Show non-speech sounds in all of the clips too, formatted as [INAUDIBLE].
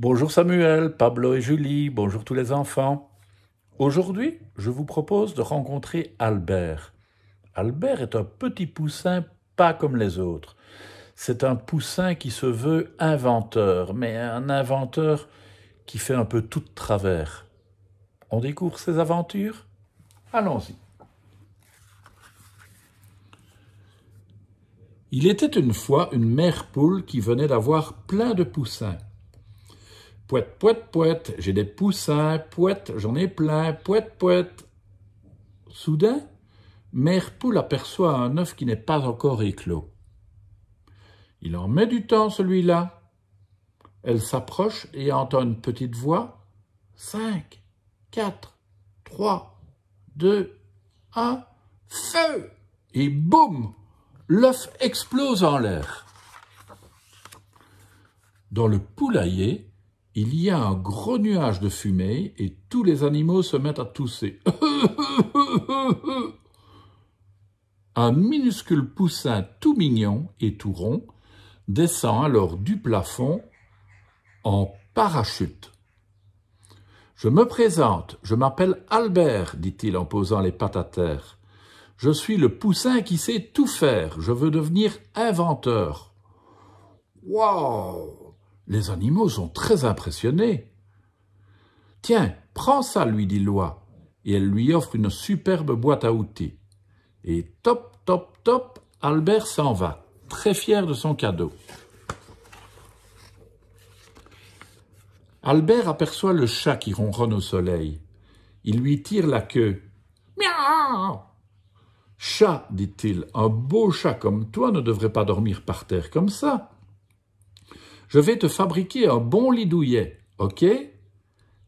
Bonjour Samuel, Pablo et Julie, bonjour tous les enfants. Aujourd'hui, je vous propose de rencontrer Albert. Albert est un petit poussin pas comme les autres. C'est un poussin qui se veut inventeur, mais un inventeur qui fait un peu tout de travers. On découvre ses aventures Allons-y. Il était une fois une mère poule qui venait d'avoir plein de poussins. Pouette, pouette, pouette, j'ai des poussins, pouette, j'en ai plein, pouette, pouette. Soudain, Mère Poule aperçoit un œuf qui n'est pas encore éclos. Il en met du temps, celui-là. Elle s'approche et entend une petite voix. Cinq, quatre, trois, deux, un, feu Et boum L'œuf explose en l'air. Dans le poulailler, il y a un gros nuage de fumée et tous les animaux se mettent à tousser. [LAUGHS] un minuscule poussin tout mignon et tout rond descend alors du plafond en parachute. Je me présente, je m'appelle Albert, dit-il en posant les pattes à terre. Je suis le poussin qui sait tout faire, je veux devenir inventeur. Waouh les animaux sont très impressionnés. Tiens, prends ça, lui dit Loi, et elle lui offre une superbe boîte à outils. Et top, top, top, Albert s'en va, très fier de son cadeau. Albert aperçoit le chat qui ronronne au soleil. Il lui tire la queue. Miaou Chat, dit-il, un beau chat comme toi ne devrait pas dormir par terre comme ça. Je vais te fabriquer un bon lit douillet, ok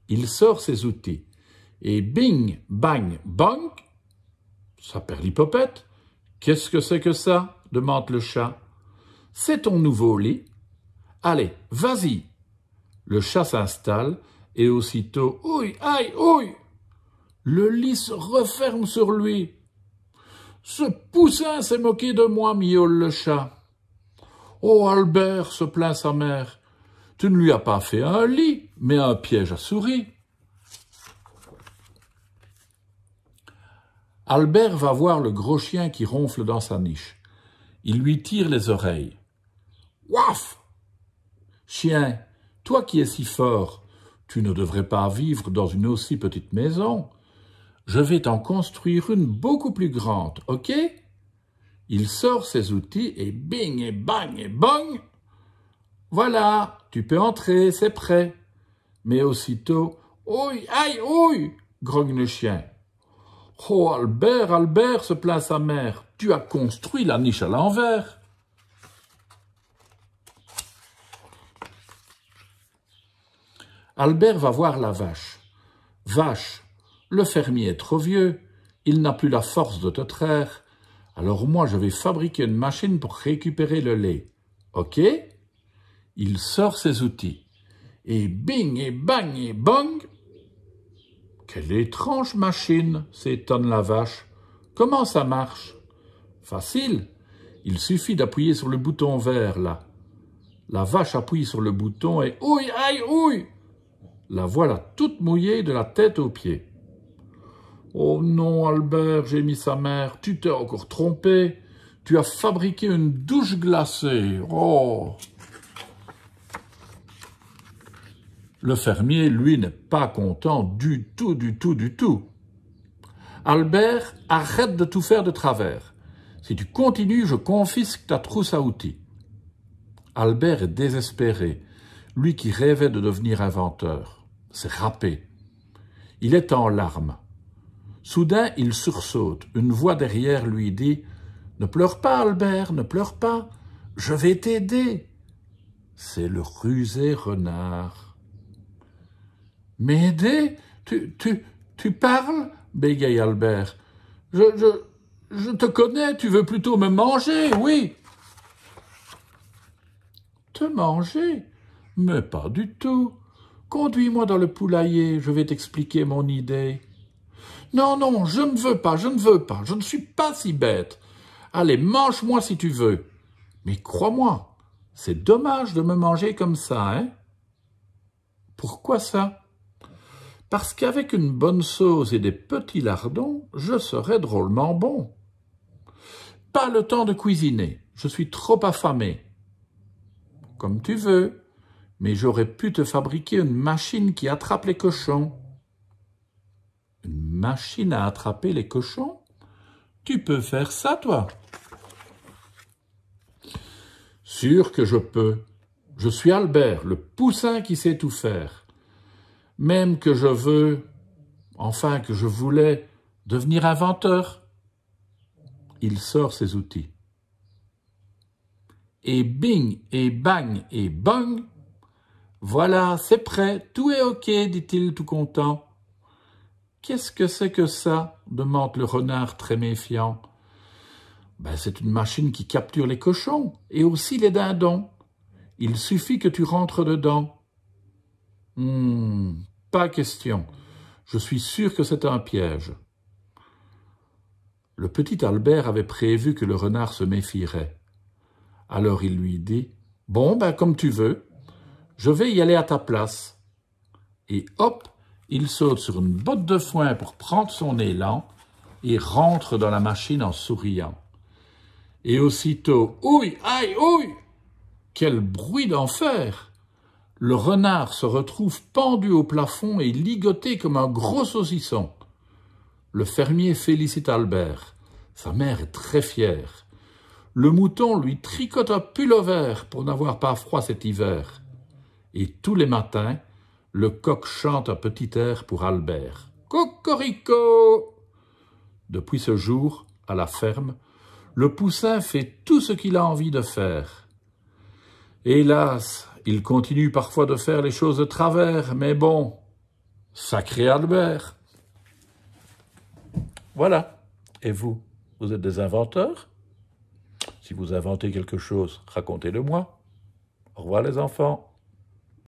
Il sort ses outils. Et bing, bang, bang, ça perd l'hypopète. Qu'est-ce que c'est que ça demande le chat. C'est ton nouveau lit. Allez, vas-y. Le chat s'installe et aussitôt, oui aïe, oui Le lit se referme sur lui. Ce poussin s'est moqué de moi, miaule le chat. Oh, Albert, se plaint sa mère, tu ne lui as pas fait un lit, mais un piège à souris. Albert va voir le gros chien qui ronfle dans sa niche. Il lui tire les oreilles. Waf Chien, toi qui es si fort, tu ne devrais pas vivre dans une aussi petite maison. Je vais t'en construire une beaucoup plus grande, ok il sort ses outils et bing et bang et bang. Voilà, tu peux entrer, c'est prêt. Mais aussitôt, ouille, aïe, ouille, grogne le chien. Oh, Albert, Albert, se plaint sa mère, tu as construit la niche à l'envers. Albert va voir la vache. Vache, le fermier est trop vieux, il n'a plus la force de te traire, alors moi, je vais fabriquer une machine pour récupérer le lait. OK Il sort ses outils. Et bing, et bang, et bong !« Quelle étrange machine s'étonne la vache. Comment ça marche Facile. Il suffit d'appuyer sur le bouton vert, là. La vache appuie sur le bouton et oui aïe, ouille La voilà toute mouillée de la tête aux pieds. Oh non, Albert, j'ai mis sa mère, tu t'es encore trompé. Tu as fabriqué une douche glacée. Oh Le fermier, lui, n'est pas content du tout, du tout, du tout. Albert, arrête de tout faire de travers. Si tu continues, je confisque ta trousse à outils. Albert est désespéré, lui qui rêvait de devenir inventeur. C'est râpé. Il est en larmes. Soudain, il sursaute. Une voix derrière lui dit Ne pleure pas, Albert, ne pleure pas. Je vais t'aider. C'est le rusé renard. M'aider tu, tu, tu parles bégaye Albert. Je, je, je te connais, tu veux plutôt me manger, oui. Te manger Mais pas du tout. Conduis-moi dans le poulailler, je vais t'expliquer mon idée. Non, non, je ne veux pas, je ne veux pas, je ne suis pas si bête. Allez, mange-moi si tu veux. Mais crois-moi, c'est dommage de me manger comme ça, hein Pourquoi ça Parce qu'avec une bonne sauce et des petits lardons, je serais drôlement bon. Pas le temps de cuisiner, je suis trop affamé. Comme tu veux, mais j'aurais pu te fabriquer une machine qui attrape les cochons machine à attraper les cochons Tu peux faire ça, toi Sûr que je peux. Je suis Albert, le poussin qui sait tout faire. Même que je veux, enfin que je voulais, devenir inventeur. Il sort ses outils. Et bing, et bang, et bang, voilà, c'est prêt, tout est OK, dit-il tout content. Qu'est-ce que c'est que ça demande le renard très méfiant. Ben, c'est une machine qui capture les cochons et aussi les dindons. Il suffit que tu rentres dedans. Hum, pas question. Je suis sûr que c'est un piège. Le petit Albert avait prévu que le renard se méfierait. Alors il lui dit Bon, ben, comme tu veux, je vais y aller à ta place. Et hop, il saute sur une botte de foin pour prendre son élan et rentre dans la machine en souriant. Et aussitôt, oui aïe, ouille Quel bruit d'enfer Le renard se retrouve pendu au plafond et ligoté comme un gros saucisson. Le fermier félicite Albert. Sa mère est très fière. Le mouton lui tricote un pull au pour n'avoir pas froid cet hiver. Et tous les matins, le coq chante un petit air pour Albert. Cocorico Depuis ce jour, à la ferme, le poussin fait tout ce qu'il a envie de faire. Hélas, il continue parfois de faire les choses de travers, mais bon, sacré Albert Voilà. Et vous, vous êtes des inventeurs Si vous inventez quelque chose, racontez-le moi. Au revoir les enfants.